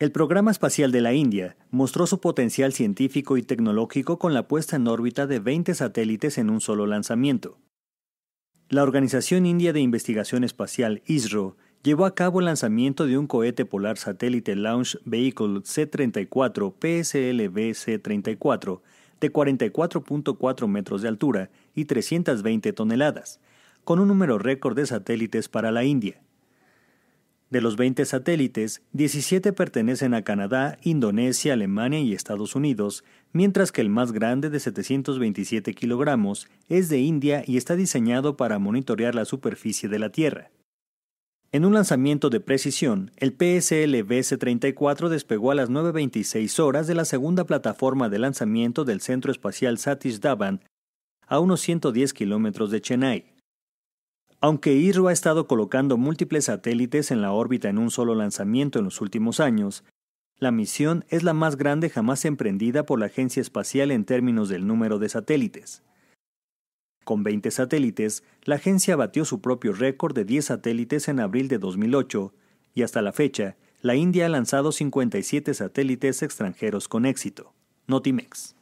El programa espacial de la India mostró su potencial científico y tecnológico con la puesta en órbita de 20 satélites en un solo lanzamiento. La Organización India de Investigación Espacial ISRO llevó a cabo el lanzamiento de un cohete polar satélite Launch Vehicle C-34 PSLV-C-34 de 44.4 metros de altura y 320 toneladas, con un número récord de satélites para la India. De los 20 satélites, 17 pertenecen a Canadá, Indonesia, Alemania y Estados Unidos, mientras que el más grande de 727 kilogramos es de India y está diseñado para monitorear la superficie de la Tierra. En un lanzamiento de precisión, el PSLV-34 despegó a las 9.26 horas de la segunda plataforma de lanzamiento del Centro Espacial Satish Dhawan, a unos 110 kilómetros de Chennai. Aunque IRRO ha estado colocando múltiples satélites en la órbita en un solo lanzamiento en los últimos años, la misión es la más grande jamás emprendida por la Agencia Espacial en términos del número de satélites. Con 20 satélites, la agencia batió su propio récord de 10 satélites en abril de 2008 y hasta la fecha, la India ha lanzado 57 satélites extranjeros con éxito. Notimex.